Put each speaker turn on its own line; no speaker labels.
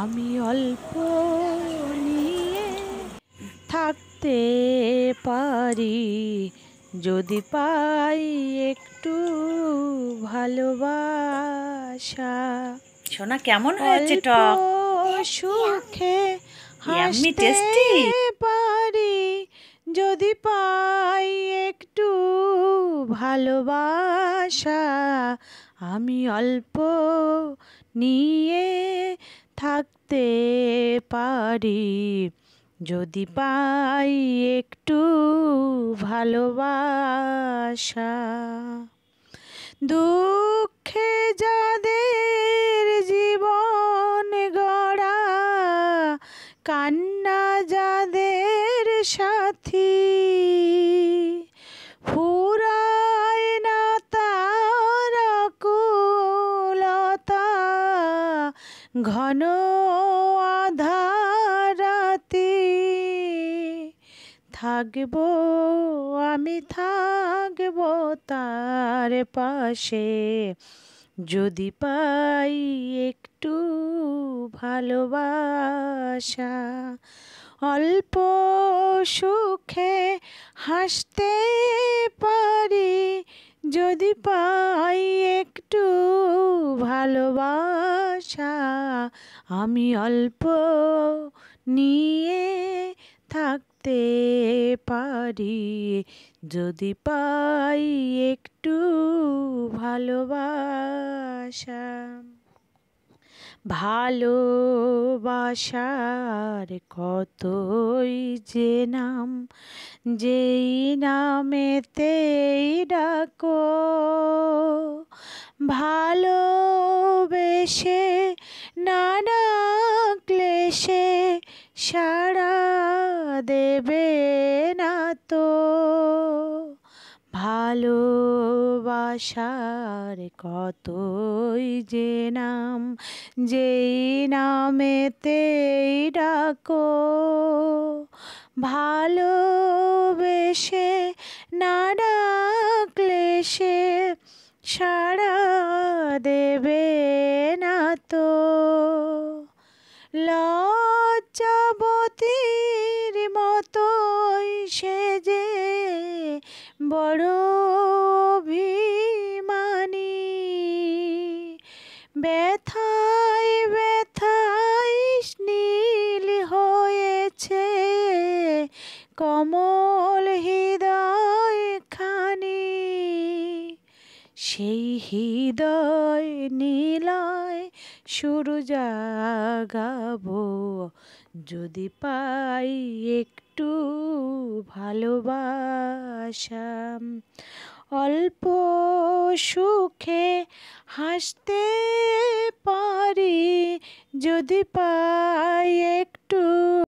আমি অল্প নিয়ে থাকতে পারি যদি পাই একটু ভালোবাসা শোনা কেমন হয়েছে টক সুখে হাসতে পারি যদি পাই একটু ভালোবাসা আমি অল্প নিয়ে থাকতে পারি যদি পাই একটু ভালোবাসা দুঃখে যাদের জীবন গড়া কান্না যাদের সাথী ঘন আধারাতি থাকব আমি থাকব তার পাশে যদি পাই একটু ভালোবাসা অল্প সুখে হাসতে পারি যদি পাই একটু ভালোবাসা আমি অল্প নিয়ে থাকতে পারি যদি পাই একটু ভালোবাসা ভালোবাসার কতই যে নাম যেই নামেতেই ডাকো ভালো দেবে না তো ভালোবাসার কতই যে নাম যেই নামেতেই ডাকো ভালোবেসে না ডাকলে সে সারা দেবে না তো লজ্জাবতী বড় অভিমানী ব্যথায় ব্যথায় নীল হয়েছে কমল হৃদয় খানি সেই হৃদয় নীলায় সুরু জাগাবো যদি পাই একটু ভালোবাসা অল্প সুখে হাসতে পারি যদি পাই একটু